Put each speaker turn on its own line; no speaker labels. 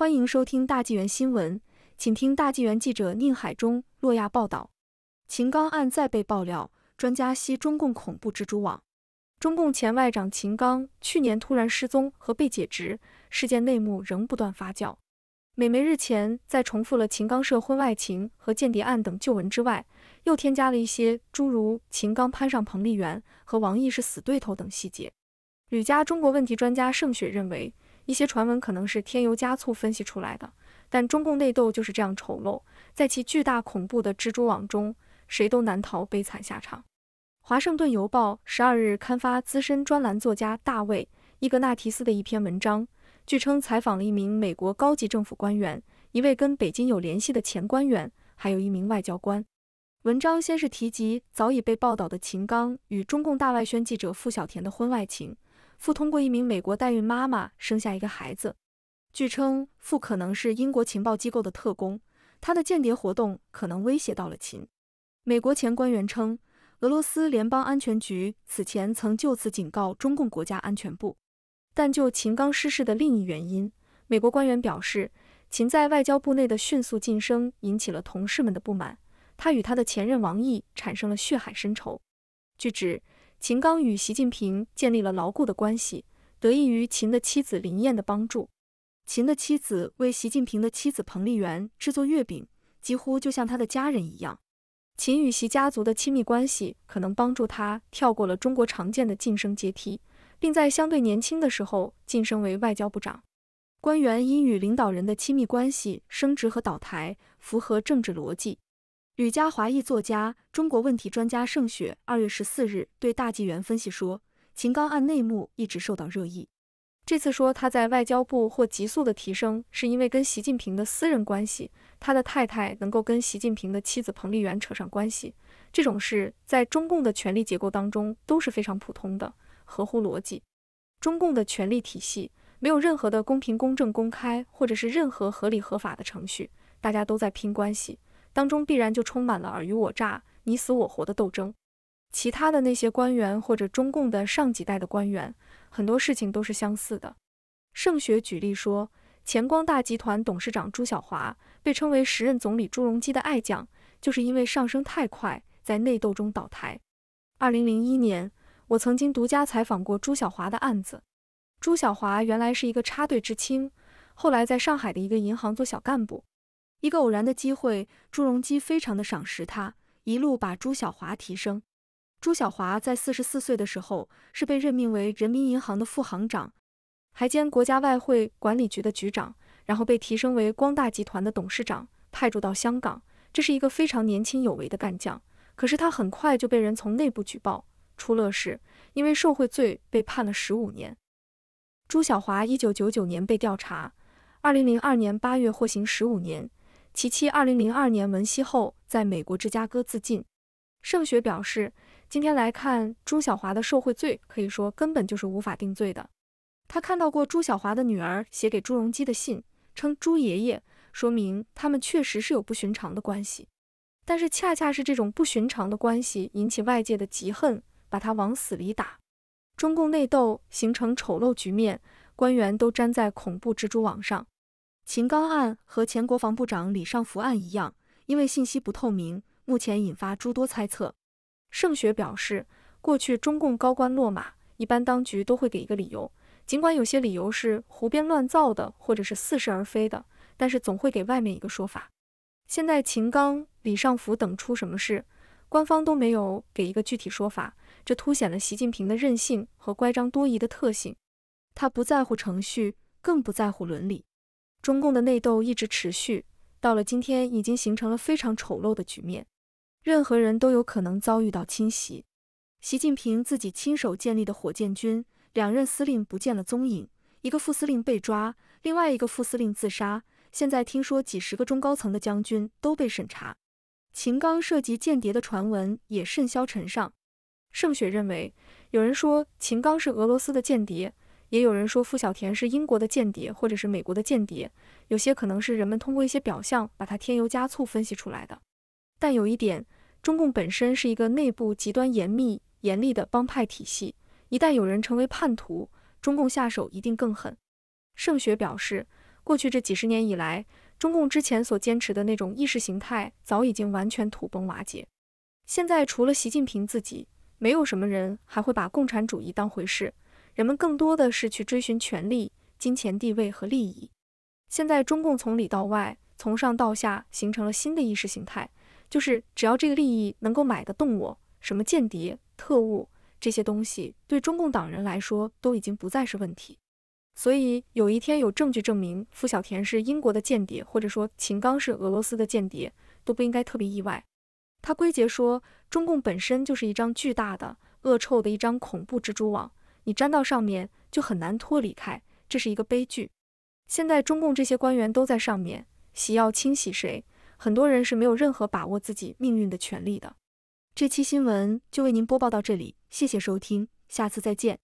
欢迎收听《大纪元新闻》，请听大纪元记者宁海中、洛亚报道。秦刚案再被爆料，专家析中共恐怖蜘蛛网。中共前外长秦刚去年突然失踪和被解职事件内幕仍不断发酵。美媒日前在重复了秦刚涉婚外情和间谍案等旧闻之外，又添加了一些诸如秦刚攀上彭丽媛和王毅是死对头等细节。吕家中国问题专家盛雪认为。一些传闻可能是添油加醋分析出来的，但中共内斗就是这样丑陋，在其巨大恐怖的蜘蛛网中，谁都难逃悲惨下场。华盛顿邮报十二日刊发资深专栏作家大卫·伊格纳提斯的一篇文章，据称采访了一名美国高级政府官员、一位跟北京有联系的前官员，还有一名外交官。文章先是提及早已被报道的秦刚与中共大外宣记者付小田的婚外情。父通过一名美国代孕妈妈生下一个孩子。据称，父可能是英国情报机构的特工，他的间谍活动可能威胁到了秦。美国前官员称，俄罗斯联邦安全局此前曾就此警告中共国家安全部。但就秦刚失事的另一原因，美国官员表示，秦在外交部内的迅速晋升引起了同事们的不满，他与他的前任王毅产生了血海深仇。据指。秦刚与习近平建立了牢固的关系，得益于秦的妻子林燕的帮助。秦的妻子为习近平的妻子彭丽媛制作月饼，几乎就像他的家人一样。秦与习家族的亲密关系可能帮助他跳过了中国常见的晋升阶梯，并在相对年轻的时候晋升为外交部长。官员因与领导人的亲密关系升职和倒台，符合政治逻辑。吕家华裔作家、中国问题专家盛雪二月十四日对《大纪元》分析说，秦刚案内幕一直受到热议。这次说他在外交部或急速的提升，是因为跟习近平的私人关系。他的太太能够跟习近平的妻子彭丽媛扯上关系，这种事在中共的权力结构当中都是非常普通的，合乎逻辑。中共的权力体系没有任何的公平、公正、公开，或者是任何合理、合法的程序，大家都在拼关系。当中必然就充满了尔虞我诈、你死我活的斗争。其他的那些官员或者中共的上几代的官员，很多事情都是相似的。盛雪举例说，前光大集团董事长朱晓华被称为时任总理朱镕基的爱将，就是因为上升太快，在内斗中倒台。二零零一年，我曾经独家采访过朱晓华的案子。朱晓华原来是一个插队知青，后来在上海的一个银行做小干部。一个偶然的机会，朱镕基非常的赏识他，一路把朱小华提升。朱小华在四十四岁的时候，是被任命为人民银行的副行长，还兼国家外汇管理局的局长，然后被提升为光大集团的董事长，派驻到香港。这是一个非常年轻有为的干将，可是他很快就被人从内部举报出了事，因为受贿罪被判了十五年。朱小华一九九九年被调查，二零零二年八月获刑十五年。其妻二零零二年闻悉后，在美国芝加哥自尽。盛雪表示，今天来看朱小华的受贿罪，可以说根本就是无法定罪的。他看到过朱小华的女儿写给朱镕基的信，称朱爷爷，说明他们确实是有不寻常的关系。但是恰恰是这种不寻常的关系，引起外界的嫉恨，把他往死里打。中共内斗形成丑陋局面，官员都粘在恐怖蜘蛛网上。秦刚案和前国防部长李尚福案一样，因为信息不透明，目前引发诸多猜测。盛雪表示，过去中共高官落马，一般当局都会给一个理由，尽管有些理由是胡编乱造的，或者是似是而非的，但是总会给外面一个说法。现在秦刚、李尚福等出什么事，官方都没有给一个具体说法，这凸显了习近平的任性和乖张多疑的特性，他不在乎程序，更不在乎伦理。中共的内斗一直持续到了今天，已经形成了非常丑陋的局面。任何人都有可能遭遇到侵袭。习近平自己亲手建立的火箭军，两任司令不见了踪影，一个副司令被抓，另外一个副司令自杀。现在听说几十个中高层的将军都被审查。秦刚涉及间谍的传闻也甚嚣尘上。盛雪认为，有人说秦刚是俄罗斯的间谍。也有人说傅小田是英国的间谍，或者是美国的间谍，有些可能是人们通过一些表象把他添油加醋分析出来的。但有一点，中共本身是一个内部极端严密、严厉的帮派体系，一旦有人成为叛徒，中共下手一定更狠。盛雪表示，过去这几十年以来，中共之前所坚持的那种意识形态早已经完全土崩瓦解，现在除了习近平自己，没有什么人还会把共产主义当回事。人们更多的是去追寻权力、金钱、地位和利益。现在中共从里到外、从上到下形成了新的意识形态，就是只要这个利益能够买得动我，什么间谍、特务这些东西对中共党人来说都已经不再是问题。所以有一天有证据证明傅小田是英国的间谍，或者说秦刚是俄罗斯的间谍，都不应该特别意外。他归结说，中共本身就是一张巨大的、恶臭的一张恐怖蜘蛛网。你粘到上面就很难脱离开，这是一个悲剧。现在中共这些官员都在上面，洗要清洗谁？很多人是没有任何把握自己命运的权利的。这期新闻就为您播报到这里，谢谢收听，下次再见。